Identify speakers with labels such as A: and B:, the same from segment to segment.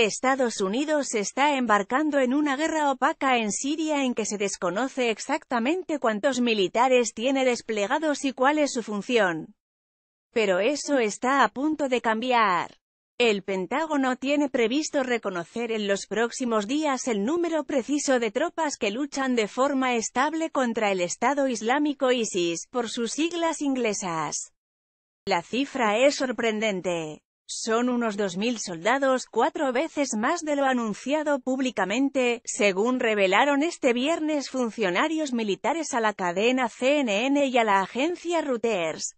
A: Estados Unidos está embarcando en una guerra opaca en Siria en que se desconoce exactamente cuántos militares tiene desplegados y cuál es su función. Pero eso está a punto de cambiar. El Pentágono tiene previsto reconocer en los próximos días el número preciso de tropas que luchan de forma estable contra el Estado Islámico ISIS, por sus siglas inglesas. La cifra es sorprendente. Son unos 2.000 soldados, cuatro veces más de lo anunciado públicamente, según revelaron este viernes funcionarios militares a la cadena CNN y a la agencia Reuters.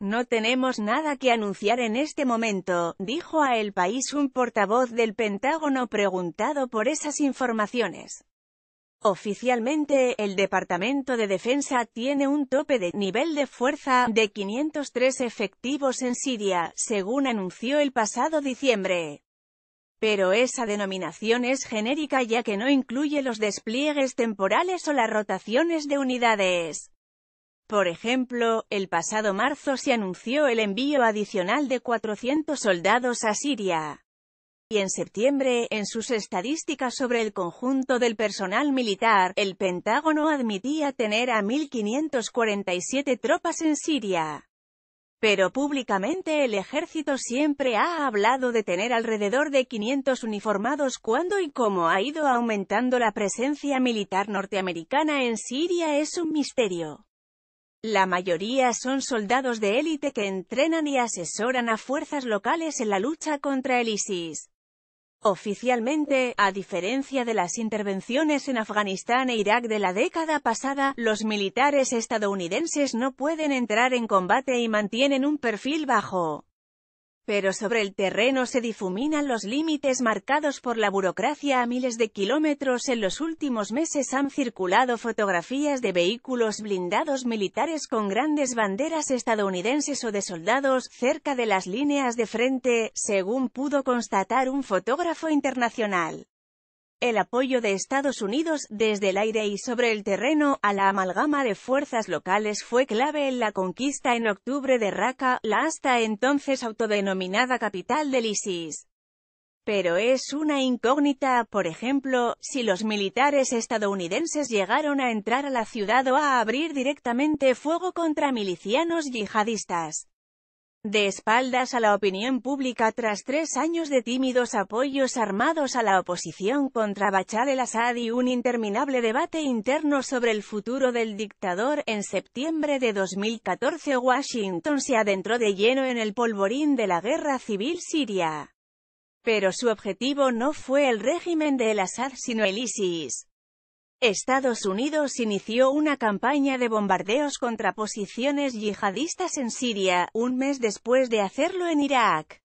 A: No tenemos nada que anunciar en este momento, dijo a El País un portavoz del Pentágono preguntado por esas informaciones. Oficialmente, el Departamento de Defensa tiene un tope de nivel de fuerza de 503 efectivos en Siria, según anunció el pasado diciembre. Pero esa denominación es genérica ya que no incluye los despliegues temporales o las rotaciones de unidades. Por ejemplo, el pasado marzo se anunció el envío adicional de 400 soldados a Siria y en septiembre, en sus estadísticas sobre el conjunto del personal militar, el Pentágono admitía tener a 1.547 tropas en Siria. Pero públicamente el ejército siempre ha hablado de tener alrededor de 500 uniformados ¿Cuándo y cómo ha ido aumentando la presencia militar norteamericana en Siria es un misterio. La mayoría son soldados de élite que entrenan y asesoran a fuerzas locales en la lucha contra el ISIS. Oficialmente, a diferencia de las intervenciones en Afganistán e Irak de la década pasada, los militares estadounidenses no pueden entrar en combate y mantienen un perfil bajo. Pero sobre el terreno se difuminan los límites marcados por la burocracia a miles de kilómetros. En los últimos meses han circulado fotografías de vehículos blindados militares con grandes banderas estadounidenses o de soldados cerca de las líneas de frente, según pudo constatar un fotógrafo internacional el apoyo de Estados Unidos, desde el aire y sobre el terreno, a la amalgama de fuerzas locales fue clave en la conquista en octubre de Raqqa, la hasta entonces autodenominada capital del ISIS. Pero es una incógnita, por ejemplo, si los militares estadounidenses llegaron a entrar a la ciudad o a abrir directamente fuego contra milicianos yihadistas de espaldas a la opinión pública tras tres años de tímidos apoyos armados a la oposición contra Bachar el-Assad y un interminable debate interno sobre el futuro del dictador, en septiembre de 2014 Washington se adentró de lleno en el polvorín de la guerra civil siria. Pero su objetivo no fue el régimen de el-Assad sino el ISIS. Estados Unidos inició una campaña de bombardeos contra posiciones yihadistas en Siria, un mes después de hacerlo en Irak.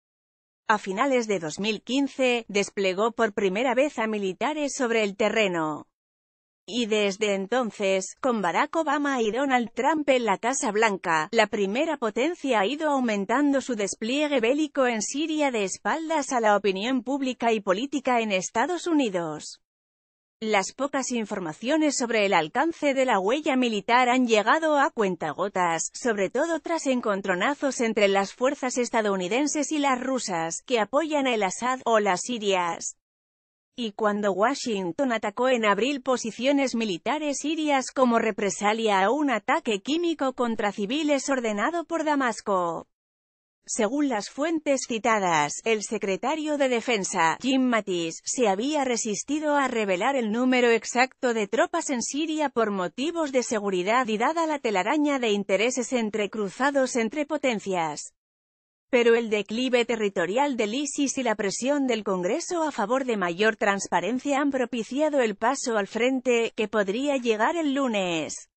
A: A finales de 2015, desplegó por primera vez a militares sobre el terreno. Y desde entonces, con Barack Obama y Donald Trump en la Casa Blanca, la primera potencia ha ido aumentando su despliegue bélico en Siria de espaldas a la opinión pública y política en Estados Unidos. Las pocas informaciones sobre el alcance de la huella militar han llegado a cuentagotas, sobre todo tras encontronazos entre las fuerzas estadounidenses y las rusas, que apoyan el Assad, o las sirias. Y cuando Washington atacó en abril posiciones militares sirias como represalia a un ataque químico contra civiles ordenado por Damasco. Según las fuentes citadas, el secretario de Defensa, Jim Mattis, se había resistido a revelar el número exacto de tropas en Siria por motivos de seguridad y dada la telaraña de intereses entrecruzados entre potencias. Pero el declive territorial del ISIS y la presión del Congreso a favor de mayor transparencia han propiciado el paso al frente, que podría llegar el lunes.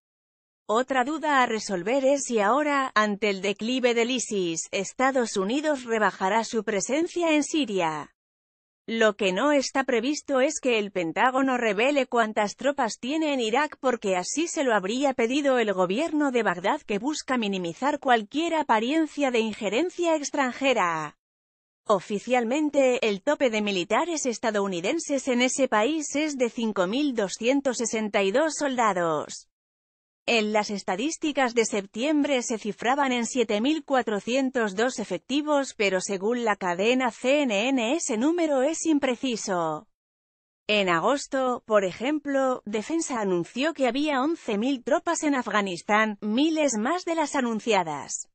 A: Otra duda a resolver es si ahora, ante el declive del ISIS, Estados Unidos rebajará su presencia en Siria. Lo que no está previsto es que el Pentágono revele cuántas tropas tiene en Irak porque así se lo habría pedido el gobierno de Bagdad que busca minimizar cualquier apariencia de injerencia extranjera. Oficialmente, el tope de militares estadounidenses en ese país es de 5.262 soldados. En las estadísticas de septiembre se cifraban en 7.402 efectivos pero según la cadena CNN ese número es impreciso. En agosto, por ejemplo, Defensa anunció que había 11.000 tropas en Afganistán, miles más de las anunciadas.